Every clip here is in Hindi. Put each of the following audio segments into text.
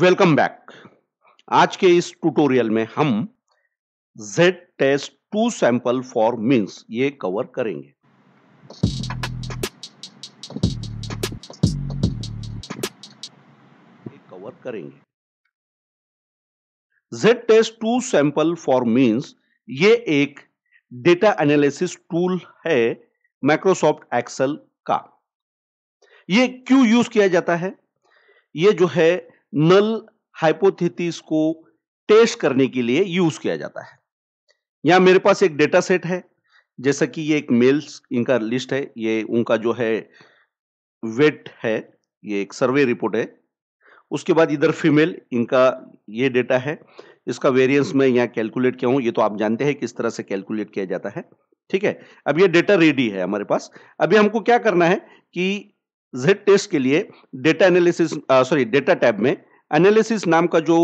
वेलकम बैक आज के इस ट्यूटोरियल में हम Z test two sample for means ये कवर करेंगे ये कवर करेंगे Z test two sample for means ये एक डेटा एनालिसिस टूल है माइक्रोसॉफ्ट एक्सेल का ये क्यों यूज किया जाता है ये जो है नल हाइपोथेटिस को टेस्ट करने के लिए यूज किया जाता है यहां मेरे पास एक डेटा सेट है जैसा कि ये एक मेल्स इनका लिस्ट है ये उनका जो है वेट है ये एक सर्वे रिपोर्ट है उसके बाद इधर फीमेल इनका ये डेटा है इसका वेरिएंस मैं यहाँ कैलकुलेट किया हूँ ये तो आप जानते हैं किस तरह से कैलकुलेट किया जाता है ठीक है अब ये डेटा रेडी है हमारे पास अभी हमको क्या करना है कि जेड टेस्ट के लिए data analysis sorry data tab में एनालिसिस नाम का जो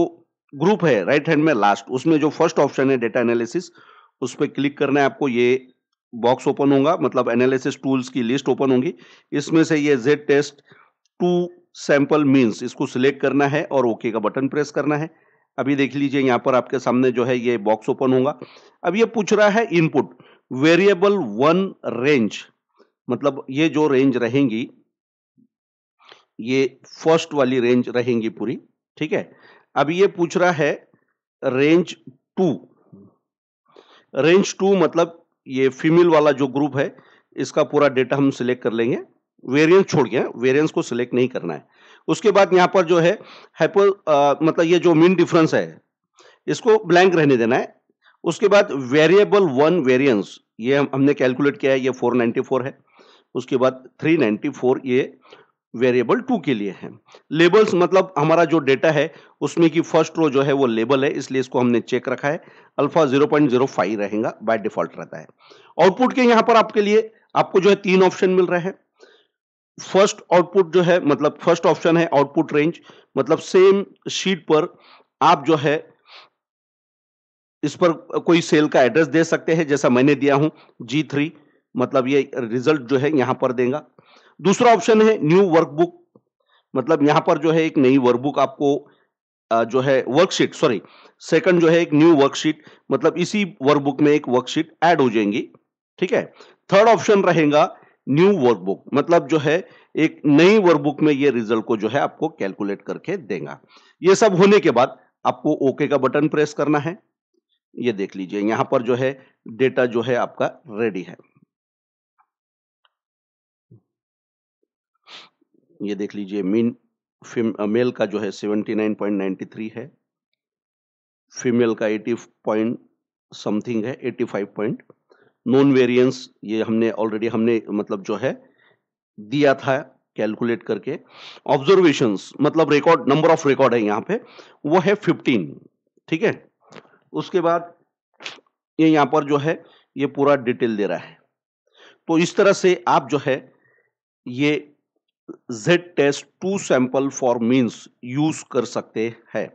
ग्रुप है राइट हैंड में लास्ट उसमें जो फर्स्ट ऑप्शन है डेटा एनालिसिस उस पर क्लिक करना है आपको ये बॉक्स ओपन होगा मतलब एनालिसिस टूल्स की लिस्ट ओपन होगी इसमें से ये Z test two sample means इसको सिलेक्ट करना है और ओके का बटन प्रेस करना है अभी देख लीजिए यहाँ पर आपके सामने जो है ये बॉक्स ओपन होगा अब ये पूछ रहा है इनपुट वेरिएबल वन रेंज मतलब ये जो रेंज रहेंगी ये फर्स्ट वाली रेंज रहेंगी पूरी ठीक है अब ये पूछ रहा है रेंज टू रेंज टू मतलब ये फीमेल वाला जो ग्रुप है इसका पूरा डेटा हम सिलेक्ट कर लेंगे वेरिएंस छोड़ गया वेरिएंस को सिलेक्ट नहीं करना है उसके बाद यहाँ पर जो है हाइपो मतलब ये जो मीन डिफरेंस है इसको ब्लैंक रहने देना है उसके बाद वेरिएबल वन वेरिएंस ये हम, हमने कैलकुलेट किया है ये 494 है उसके बाद 394 ये वेरिएबल टू के लिए है लेबल्स मतलब हमारा जो डेटा है उसमें की फर्स्ट रो जो है वो लेबल है इसलिए इसको हमने चेक रखा है अल्फा 0.05 रहेगा बाय डिफॉल्ट रहता है आउटपुट के यहां पर आपके लिए आपको जो है तीन ऑप्शन मिल रहे हैं फर्स्ट आउटपुट जो है मतलब फर्स्ट ऑप्शन है आउटपुट रेंज मतलब सेम शीट पर आप जो है इस पर कोई सेल का एड्रेस दे सकते हैं जैसा मैंने दिया हूं जी थ्री मतलब ये रिजल्ट जो है यहां पर देगा दूसरा ऑप्शन है न्यू वर्कबुक मतलब यहां पर जो है एक नई वर्कबुक आपको जो है वर्कशीट सॉरी सेकंड जो है एक न्यू वर्कशीट मतलब इसी वर्कबुक में एक वर्कशीट ऐड हो जाएंगी ठीक है थर्ड ऑप्शन रहेगा न्यू वर्कबुक मतलब जो है एक नई वर्कबुक में ये रिजल्ट को जो है आपको कैलकुलेट करके देगा ये सब होने के बाद आपको ओके का बटन प्रेस करना है ये देख लीजिए यहां पर जो है डेटा जो है आपका रेडी है ये देख लीजिए मीन मेल का जो है 79.93 है फीमेल का 80 पॉइंट समथिंग है 85 पॉइंट नॉन वेरिएंस ये हमने ऑलरेडी हमने मतलब जो है दिया था कैलकुलेट करके ऑब्जर्वेशंस मतलब रिकॉर्ड नंबर ऑफ रिकॉर्ड है यहाँ पे वो है 15 ठीक है उसके बाद ये यहाँ पर जो है ये पूरा डिटेल दे रहा है तो इस तरह से आप जो है ये Z test two sample for means use कर सकते हैं